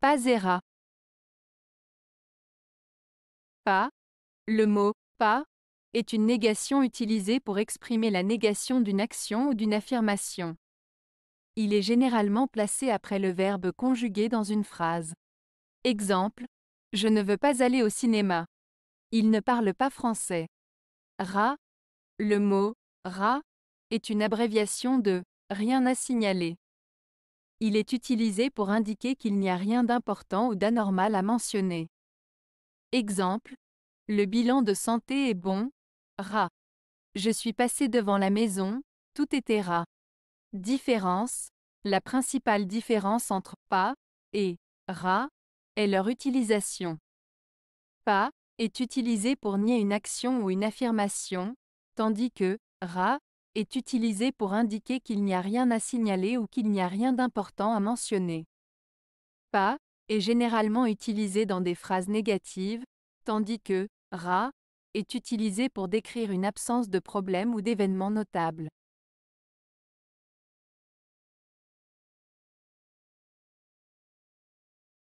Pasera. Pas. Le mot pas est une négation utilisée pour exprimer la négation d'une action ou d'une affirmation. Il est généralement placé après le verbe conjugué dans une phrase. Exemple Je ne veux pas aller au cinéma. Il ne parle pas français. Ra. Le mot ra est une abréviation de rien à signaler. Il est utilisé pour indiquer qu'il n'y a rien d'important ou d'anormal à mentionner. Exemple. Le bilan de santé est bon. Ra. Je suis passé devant la maison, tout était ra. Différence. La principale différence entre pas et ra » est leur utilisation. Pas est utilisé pour nier une action ou une affirmation, tandis que ra est utilisé pour indiquer qu'il n'y a rien à signaler ou qu'il n'y a rien d'important à mentionner. Pas est généralement utilisé dans des phrases négatives, tandis que ra est utilisé pour décrire une absence de problème ou d'événement notable.